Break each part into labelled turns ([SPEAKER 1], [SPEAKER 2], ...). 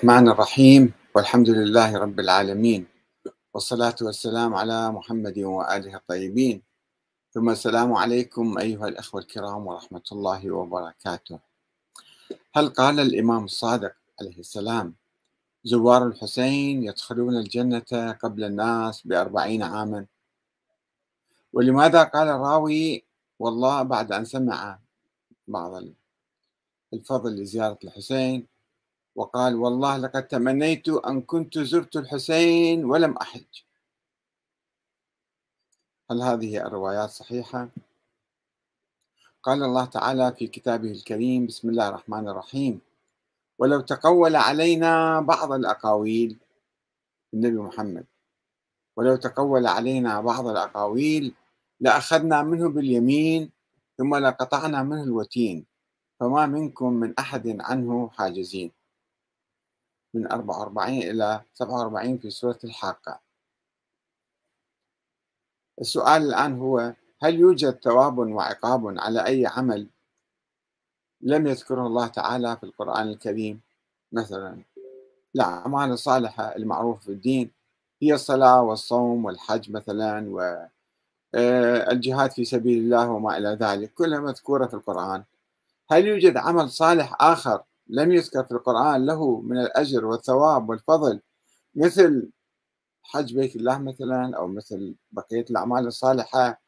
[SPEAKER 1] الرحمن الرحيم والحمد لله رب العالمين والصلاة والسلام على محمد وآله الطيبين ثم السلام عليكم أيها الأخوة الكرام ورحمة الله وبركاته هل قال الإمام الصادق عليه السلام زوار الحسين يدخلون الجنة قبل الناس بأربعين عاما ولماذا قال الراوي والله بعد أن سمع بعض الفضل لزيارة الحسين وقال والله لقد تمنيت أن كنت زرت الحسين ولم أحج هل هذه الروايات صحيحة؟ قال الله تعالى في كتابه الكريم بسم الله الرحمن الرحيم ولو تقول علينا بعض الأقاويل النبي محمد ولو تقول علينا بعض الأقاويل لأخذنا منه باليمين ثم لقطعنا منه الوتين فما منكم من أحد عنه حاجزين من 44 إلى 47 في سورة الحاقة السؤال الآن هو هل يوجد ثواب وعقاب على أي عمل لم يذكره الله تعالى في القرآن الكريم مثلا الأعمال الصالحة المعروفة في الدين هي الصلاة والصوم والحج مثلا والجهاد آه، في سبيل الله وما إلى ذلك كلها مذكورة في القرآن هل يوجد عمل صالح آخر لم يذكر في القرآن له من الأجر والثواب والفضل مثل حج بيت الله مثلا أو مثل بقية الأعمال الصالحة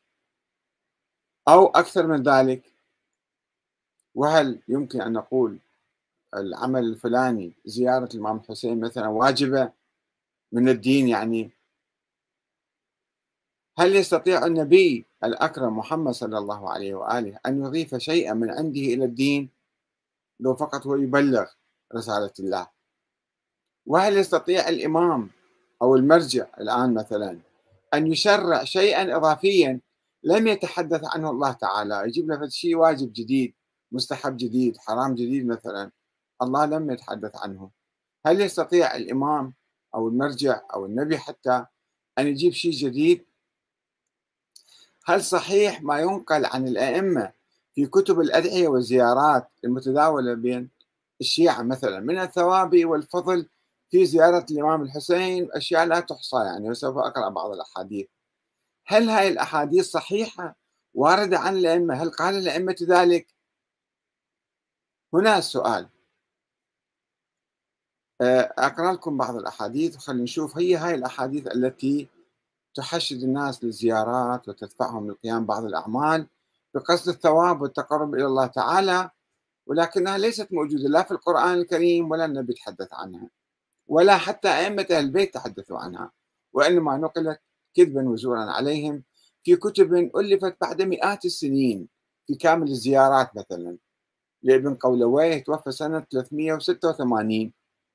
[SPEAKER 1] أو أكثر من ذلك وهل يمكن أن نقول العمل الفلاني زيارة الإمام الحسين مثلا واجبة من الدين يعني هل يستطيع النبي الأكرم محمد صلى الله عليه وآله أن يضيف شيئا من عنده إلى الدين؟ لو فقط هو يبلغ رسالة الله وهل يستطيع الإمام أو المرجع الآن مثلا أن يشرع شيئا إضافيا لم يتحدث عنه الله تعالى يجيب لنا شيء واجب جديد مستحب جديد حرام جديد مثلا الله لم يتحدث عنه هل يستطيع الإمام أو المرجع أو النبي حتى أن يجيب شيء جديد هل صحيح ما ينقل عن الأئمة في كتب الأدعية والزيارات المتداولة بين الشيعة مثلا من الثواب والفضل في زيارة الإمام الحسين أشياء لا تحصى يعني وسوف أقرأ بعض الأحاديث هل هاي الأحاديث صحيحة واردة عن الأئمة هل قال الأئمة ذلك هنا السؤال آه، أقرأ لكم بعض الأحاديث وخلينا نشوف هي هاي الأحاديث التي تحشد الناس للزيارات وتدفعهم لقيام بعض الأعمال بقصد الثواب والتقرب إلى الله تعالى ولكنها ليست موجودة لا في القرآن الكريم ولا النبي تحدث عنها ولا حتى أئمة أهل البيت تحدثوا عنها وإنما نقلت كذبا وزورا عليهم في كتب ألفت بعد مئات السنين في كامل الزيارات مثلا لابن قولويه توفى سنة 386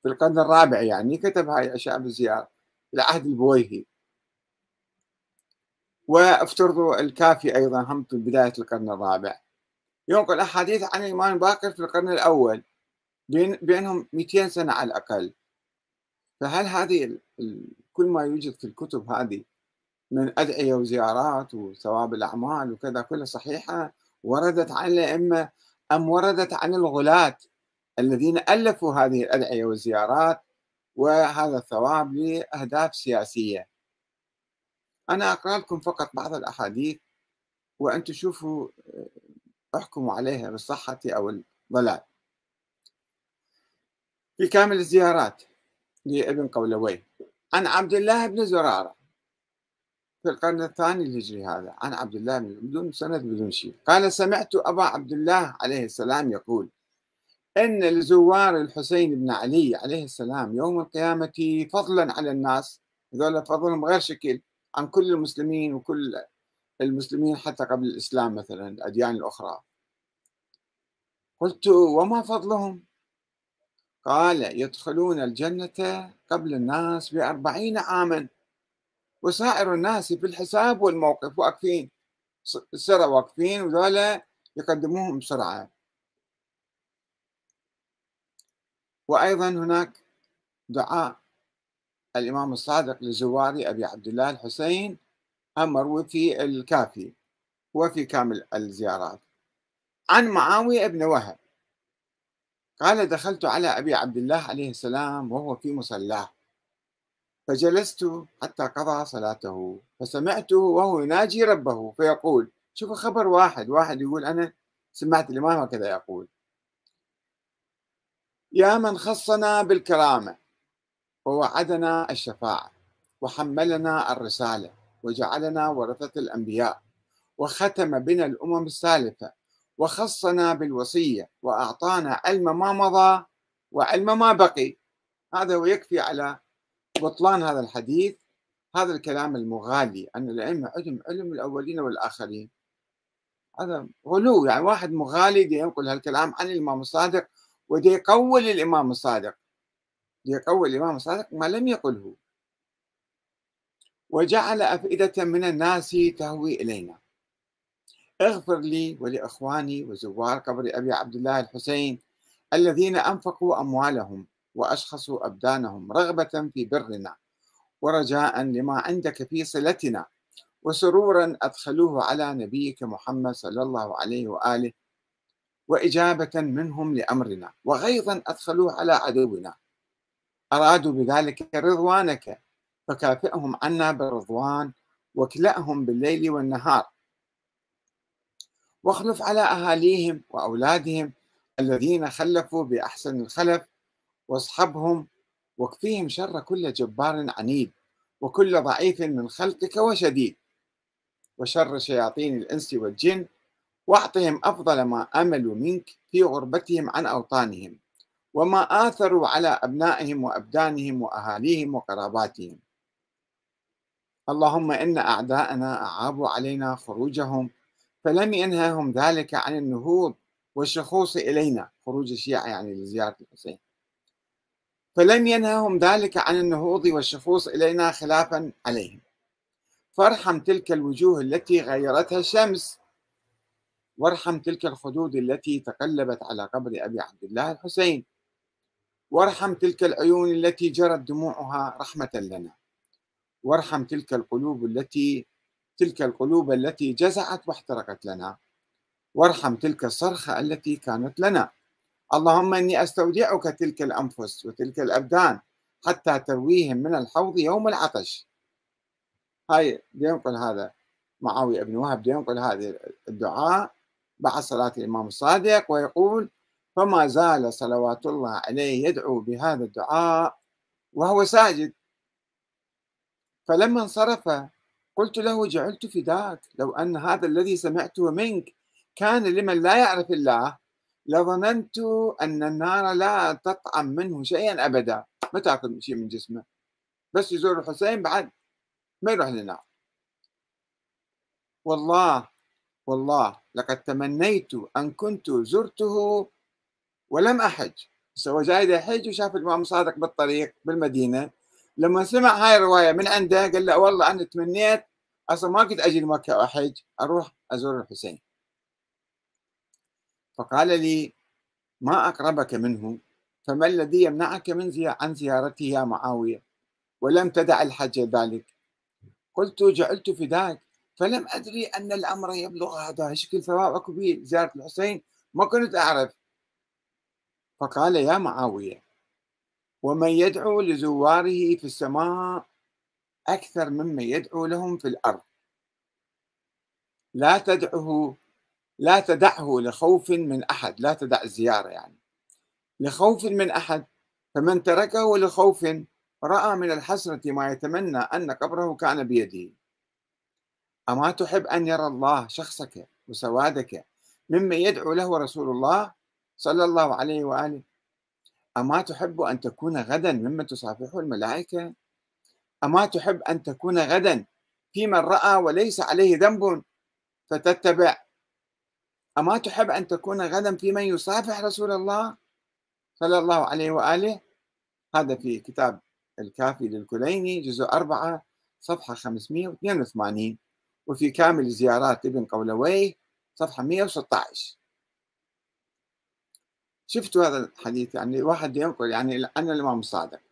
[SPEAKER 1] في القرن الرابع يعني كتب هاي الأشياء بالزيارة في العهد البويهي وافترضوا الكافي أيضا هم في بداية القرن الرابع ينقل أحاديث عن الامام باكر في القرن الأول بينهم 200 سنة على الأقل فهل هذه كل ما يوجد في الكتب هذه من أدعية وزيارات وثواب الأعمال وكذا كلها صحيحة وردت عن الأئمة أم وردت عن الغلاة الذين ألفوا هذه الأدعية والزيارات وهذا الثواب لأهداف سياسية أنا أقرأ لكم فقط بعض الأحاديث وأنتم شوفوا آه، احكموا عليها بالصحة أو الضلال في كامل الزيارات لابن قولوي عن عبد الله بن زرارة في القرن الثاني الهجري هذا عن عبد الله بن بدون سند بدون شيء قال سمعت أبا عبد الله عليه السلام يقول إن لزوار الحسين بن علي عليه السلام يوم القيامة فضلا على الناس هذول فضلهم غير شكل عن كل المسلمين وكل المسلمين حتى قبل الإسلام مثلا الأديان الأخرى قلت وما فضلهم قال يدخلون الجنة قبل الناس بأربعين عاما وسائر الناس في الحساب والموقف واقفين سرعة واقفين وذولا يقدموهم بسرعة وأيضا هناك دعاء الإمام الصادق لزواري أبي عبد الله الحسين هم مروي في الكافي وفي كامل الزيارات عن معاوية بن وهب قال دخلت على أبي عبد الله عليه السلام وهو في مصلاه فجلست حتى قضى صلاته فسمعته وهو يناجي ربه فيقول شوفوا خبر واحد واحد يقول أنا سمعت الإمام هكذا يقول يا من خصنا بالكرامة ووعدنا الشفاعة وحملنا الرسالة وجعلنا ورثة الأنبياء وختم بنا الأمم السالفة وخصنا بالوصية وأعطانا علم ما مضى وعلم ما بقي هذا ويكفي على بطلان هذا الحديث هذا الكلام المغالي أن الأئمة علم علم الأولين والآخرين هذا غلو يعني واحد مغالي ينقل هالكلام عن الإمام الصادق ويقول يقول الإمام الصادق يقول الإمام الصادق ما لم يقله وجعل أفئدة من الناس تهوي إلينا اغفر لي ولإخواني وزوار قبر أبي عبد الله الحسين الذين أنفقوا أموالهم وأشخصوا أبدانهم رغبة في برنا ورجاء لما عندك في صلتنا وسرورا أدخلوه على نبيك محمد صلى الله عليه وآله وإجابة منهم لأمرنا وغيظا أدخلوه على عدونا أرادوا بذلك رضوانك فكافئهم عنا بالرضوان وكلأهم بالليل والنهار واخلف على أهاليهم وأولادهم الذين خلفوا بأحسن الخلف واصحبهم واكفيهم شر كل جبار عنيد وكل ضعيف من خلقك وشديد وشر شياطين الإنس والجن واعطهم أفضل ما أملوا منك في غربتهم عن أوطانهم وما آثروا على أبنائهم وأبدانهم وأهاليهم وقراباتهم اللهم إن أعداءنا أعابوا علينا خروجهم فلم ينههم ذلك عن النهوض والشخوص إلينا خروج الشيعة يعني لزيارة الحسين فلم ينههم ذلك عن النهوض والشخوص إلينا خلافا عليهم فارحم تلك الوجوه التي غيرتها الشمس وارحم تلك الخدود التي تقلبت على قبر أبي عبد الله الحسين وارحم تلك العيون التي جرت دموعها رحمة لنا وارحم تلك القلوب التي تلك القلوب التي جزعت واحترقت لنا وارحم تلك الصرخة التي كانت لنا اللهم إني أستودعك تلك الأنفس وتلك الأبدان حتى ترويهم من الحوض يوم العطش هاي ينقل هذا معاوية بن وهب ينقل هذا الدعاء بعد صلاة الإمام الصادق ويقول فما زال صلوات الله عليه يدعو بهذا الدعاء وهو ساجد فلما انصرف قلت له جعلت فداك لو أن هذا الذي سمعته منك كان لمن لا يعرف الله لظننت أن النار لا تطعم منه شيئا أبدا ما تأكل شيء من جسمه بس يزور الحسين بعد ما يروح للنار والله والله لقد تمنيت أن كنت زرته ولم أحج بس هو جاي يحج وشاف الإمام صادق بالطريق بالمدينة لما سمع هاي الرواية من عنده قال له والله أنا تمنيت أصلا ما كنت أجي لمكة وأحج أروح أزور الحسين فقال لي ما أقربك منه فما الذي يمنعك من زي... عن زيارته يا معاوية ولم تدع الحج ذلك قلت جعلت فداك فلم أدري أن الأمر يبلغ هذا شكل ثواب كبير زيارة الحسين ما كنت أعرف فقال يا معاوية ومن يدعو لزواره في السماء أكثر مما يدعو لهم في الأرض لا تدعه لا تدعه لخوف من أحد لا تدع الزيارة يعني لخوف من أحد فمن تركه لخوف رأى من الحسرة ما يتمنى أن قبره كان بيده أما تحب أن يرى الله شخصك وسوادك مما يدعو له رسول الله صلى الله عليه وآله أما تحب أن تكون غدا ممن تصافحه الملائكة أما تحب أن تكون غدا في من رأى وليس عليه ذنب فتتبع أما تحب أن تكون غدا في من يصافح رسول الله صلى الله عليه وآله هذا في كتاب الكافي للكليني جزء أربعة صفحة 582 وفي كامل زيارات ابن قولويه صفحة 116 شفتوا هذا الحديث يعني واحد ينقل يعني انا الامام الصادق